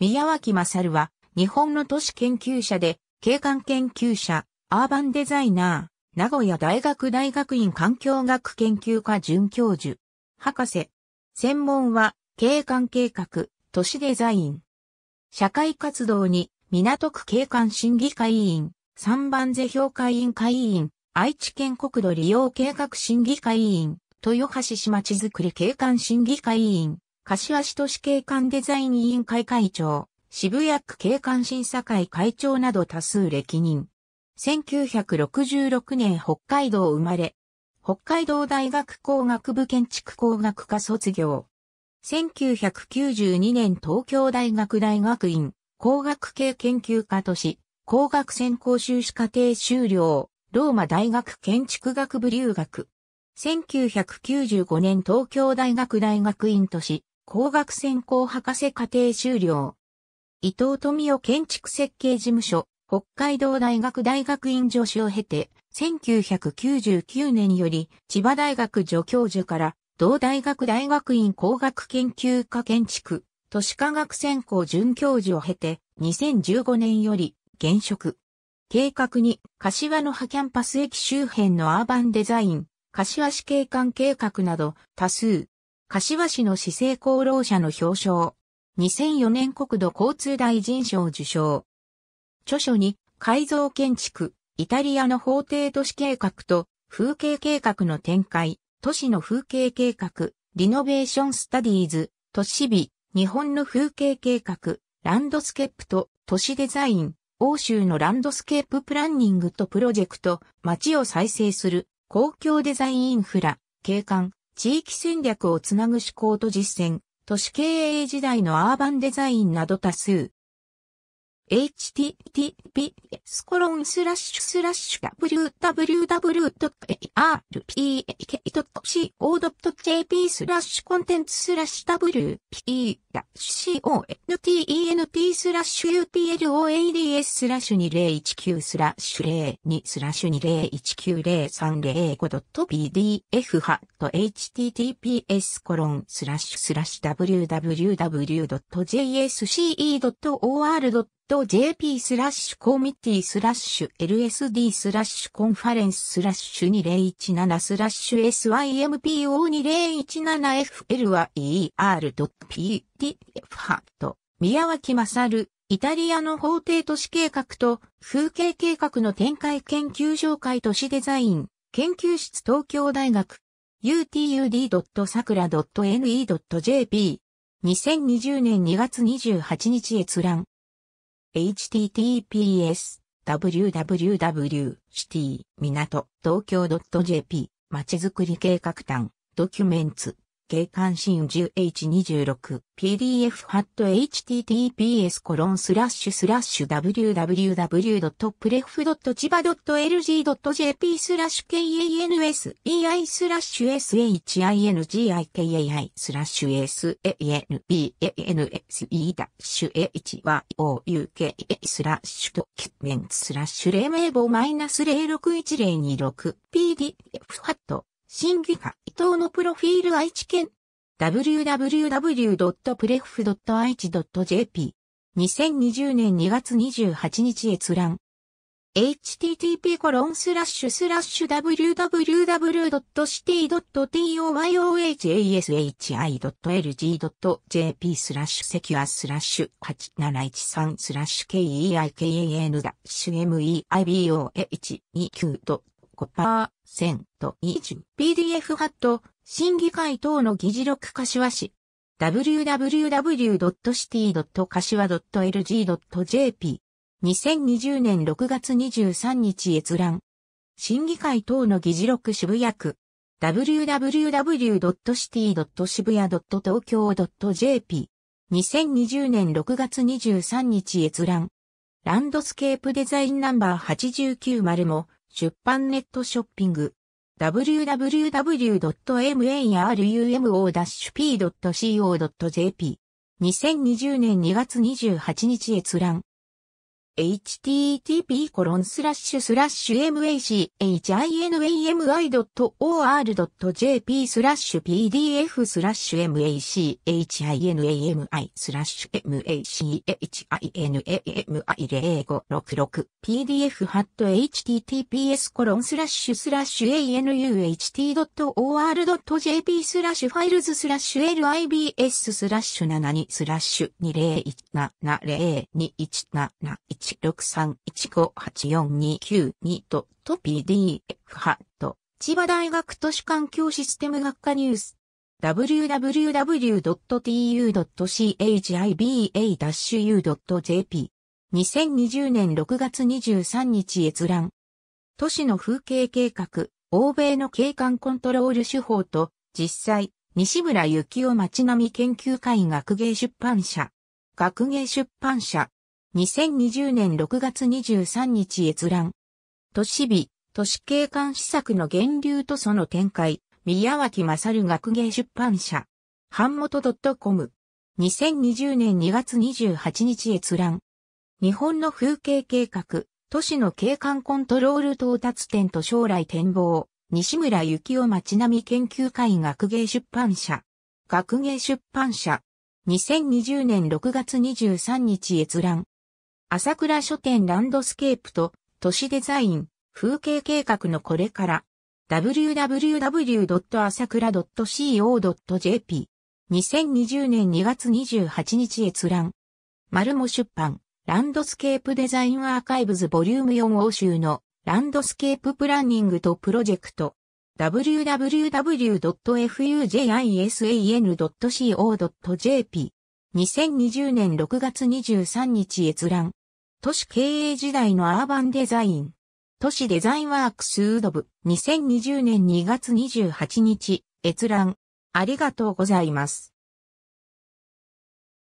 宮脇勝は、日本の都市研究者で、景観研究者、アーバンデザイナー、名古屋大学大学院環境学研究科准教授、博士。専門は、景観計画、都市デザイン。社会活動に、港区景観審議会委員、三番瀬評会委員会委員、愛知県国土利用計画審議会委員、豊橋市町づくり景観審議会委員、柏市都市景観デザイン委員会会長、渋谷区景観審査会会長など多数歴任。1966年北海道生まれ、北海道大学工学部建築工学科卒業。1992年東京大学大学院工学系研究科都市工学専攻修士課程修了、ローマ大学建築学部留学。1995年東京大学大学院都市工学専攻博士課程修了。伊藤富夫建築設計事務所、北海道大学大学院助手を経て、1999年より千葉大学助教授から同大学大学院工学研究科建築、都市科学専攻准教授を経て、2015年より現職。計画に、柏の葉キャンパス駅周辺のアーバンデザイン、柏市景観計画など多数柏市の市政功労者の表彰。2004年国土交通大臣賞受賞。著書に、改造建築、イタリアの法定都市計画と風景計画の展開、都市の風景計画、リノベーションスタディーズ、都市美、日本の風景計画、ランドスケープと都市デザイン、欧州のランドスケーププランニングとプロジェクト、街を再生する公共デザインインフラ、景観、地域戦略をつなぐ思考と実践、都市経営時代のアーバンデザインなど多数、http スコロンスラッシュスラッシュ www.arpk.co.jp スラッシュコンテンツスラッシュ wp.content スラッシュ uploads スラッシュ2019スラッシュ02スラッシュ20190305 pdf ハット https コロンスラッシュスラッシュ www.jsce.or .jp スラッシュコミッティスラッシュ LSD スラッシュコンファレンススラッシュ2017スラッシュ SYMPO2017FL は ER.PDF ハと宮脇勝イタリアの法廷都市計画と風景計画の展開研究紹介都市デザイン研究室東京大学 utud.sakura.ne.jp 2020年2月28日閲覧 https www.city 港東京 .jp まちづくり計画端ドキュメンツ景観新 10H26PDF ハット https コロンスラッシュスラッシュ www.pref.chiba.lg.jp スラッシュ kansei スラッシュ shingikai スラッシュ sanbanse ダッシュ hyouka スラッシュドキュメンスラッシュ簿06102 6 PDF ハット審議課伊藤のプロフィール愛知県 w w w p r e f i c h j p 2020年2月28日閲覧 http コロンスラッシュスラッシュ w w w c i t y t o y o h a s h i l g j p スラッシュセキュアスラッシュ8713スラッシュ keikan-meiboh29.jp 5%以上 PDF ハット審議会等の議事録柏市 www.city.kashiwa.lg.jp 2020年6月23日閲覧審議会等の議事録渋谷区 www.city.shibuya.tokyo.jp 2020年6月23日閲覧ランドスケープデザインナンバー89丸も出版ネットショッピング。www.marumo-p.co.jp2020 年2月28日閲覧。http コロンスラッシュスラッシュ machinami.or.jp スラッシュ pdf スラッシュ machinami スラッシュ machinami0566 pdf ハット https コロンスラッシュスラッシュ anuht.or.jp スラッシュファイルズスラッシュ libs スラッシュ72スラッシュ201702177 0 1 6 3 1 8 4 2 9とと PDF ハット千葉大学都市環境システム学科ニュース www.tu.chib-u.jp a 2020年6月23日閲覧都市の風景計画欧米の景観コントロール手法と実際西村幸雄町並み研究会学芸出版社学芸出版社2020年6月23日閲覧。都市美、都市景観施策の源流とその展開、宮脇勝学芸出版社。版元 .com。2020年2月28日閲覧。日本の風景計画、都市の景観コントロール到達点と将来展望、西村幸雄町並み研究会学芸出版社。学芸出版社。2020年6月23日閲覧。朝倉書店ランドスケープと都市デザイン、風景計画のこれから www.asakura.co.jp 2020年2月28日閲覧丸も出版ランドスケープデザインアーカイブズボリューム4欧州のランドスケーププランニングとプロジェクト www.fujisan.co.jp 2020年6月23日閲覧都市経営時代のアーバンデザイン。都市デザインワークスウドブ2020年2月28日閲覧ありがとうございます。